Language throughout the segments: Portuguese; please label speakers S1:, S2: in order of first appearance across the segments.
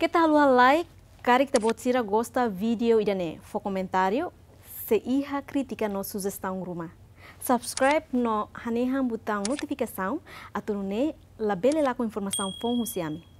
S1: Kita halua like, cari te bot a gosta vídeo idane. Fo comentário, se iha crítica no sugestão gruma. Subscribe no haneham botão notificação, atunune labela lá com informação fom husiami.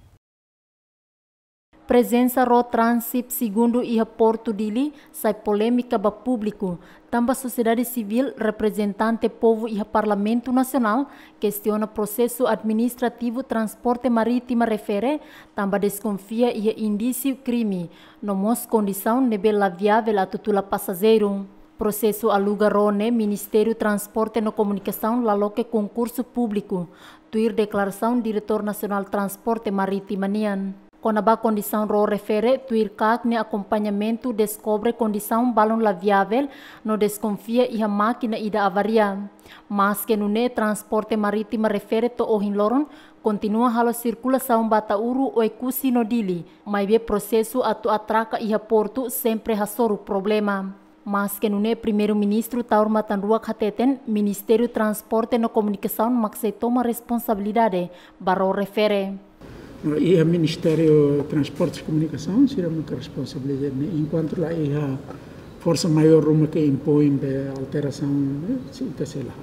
S2: Presença ro transip segundo e reporto Dili sai polêmica ba público. Tamba sociedade civil, representante povo e parlamento nacional, questiona processo administrativo transporte marítimo refere, tamba desconfia e indício crime. Nomos condição nebela viável a tutula passageiro. Processo Rone, Ministério Transporte e Comunicação laloque concurso público. Tuir declaração Diretor Nacional Transporte Marítimo Nian. Conaba condição ro refere tuircac ne acompanhamento descobre condição balão laviável no desconfia e a máquina ida avaria. Mas que no ne transporte marítimo refere to ohin continua halo circulação batauru o ecusi no dili, mas be processo atu atraca e a porto sempre hasoro problema. Mas que ne primeiro-ministro Taur Matanruak Hateten, Ministério Transporte no Comunicação, maxe toma responsabilidade, barro refere
S3: e o é Ministério de Transportes e Comunicação será é uma responsabilidade, enquanto lá é a força maior rumo que impõe a alteração, sei lá.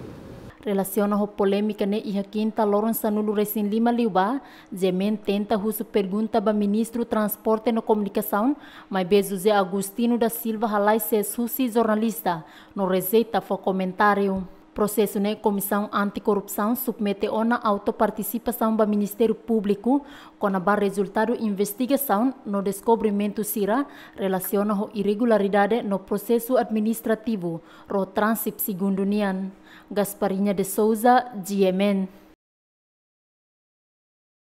S2: Relaciona a polêmica né? e a quinta Lourenço Nulo recém Lima Liuba, Zemen tenta a pergunta o ministro transporte e comunicação, mas Zé Agustino da Silva Halai se é susi jornalista, no receita foi comentário. Processo na né? Comissão Anticorrupção submeteu na autoparticipação do Ministério Público com o resultado investigação no descobrimento CIRA relaciona com irregularidade no processo administrativo, ro transip segundo Nian. Gasparinha de Souza, GMN.